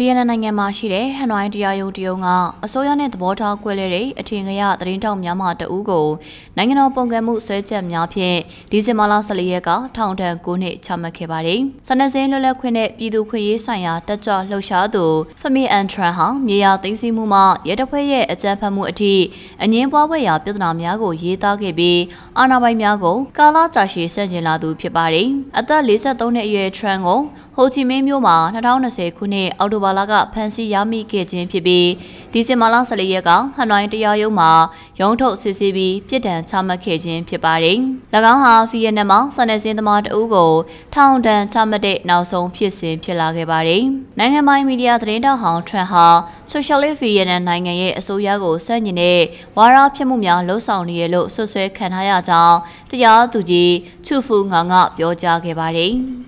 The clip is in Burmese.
ဗီယက်နမ်နိုင်ငံမှာရှိတဲ့ဟန်နွိုင်းတရားရုံးတရုံးကအစိုးရနဲ့သဘောထားကွဲလဲတဲ့အထင်ကရသတင်းတောက်များမှတဦးကိုနိုင်ငံတော်ပုံကံမှုဆွဲချက်များဖြင့်ဒီဇင်ဘာလ14ရက်ကထောင်ဒဏ်9နှစ်ချမှတ်ခဲ့ပါတယ်။စနစင်းလွတ်လပ်ခွင့်နဲ့ပြည်သူခွင့်ရေးဆိုင်ရာတက်ကြွလှုပ်ရှားသူဖမီအန်ထရန်ဟာမြေယာသိမ်းဆည်းမှုမှရဲတပ်ဖွဲ့ရဲ့အကြမ်းဖက်မှုအထိအငင်းပွားဖွယ်ရာပြဿနာများကို ရေးသားခဲ့ပြီးအာဏာပိုင်များကိုကာလကြာရှည်ဆန့်ကျင်လာသူဖြစ်ပါတယ်။အသက်43နှစ်အရွယ်ထရန်ကိုဟိုချီမင်းမြို့မှာ2020ခုနှစ်အောက်တိုဘာဘာလကဖမ်းဆီးရမိခဲ့ခြင်းဖြစ်ပြီးဒီဇင်ဘာလ14ရက်ကဟနွိုင်းတရားရုံးမှာ ရုံးထုတ်စစ်ဆေးပြီးပြစ်ဒဏ်ချမှတ်ခဲ့ခြင်းဖြစ်ပါတယ်။၎င်းဟာဗီယက်နမ်မှာစာနယ်ဇင်းသမားတဦးကိုထောင်ဒဏ်ချမှတ်တဲ့နောက်ဆုံးဖြစ်စဉ်ဖြစ်လာခဲ့ပါတယ်။နိုင်ငံပိုင်မီဒီယာသတင်းတောက်ဟောင်းထရန့်ဟာ Socialist Vietnam နိုင်ငံရဲ့အစိုးရကိုဆန့်ကျင်တဲ့ဝါဒဖြစ်မှုများလှုံ့ဆော်နေရလို့ဆွဆွဲခံထားရကြောင်းတရားသူကြီးချူဖူငါငါပြောကြားခဲ့ပါတယ်။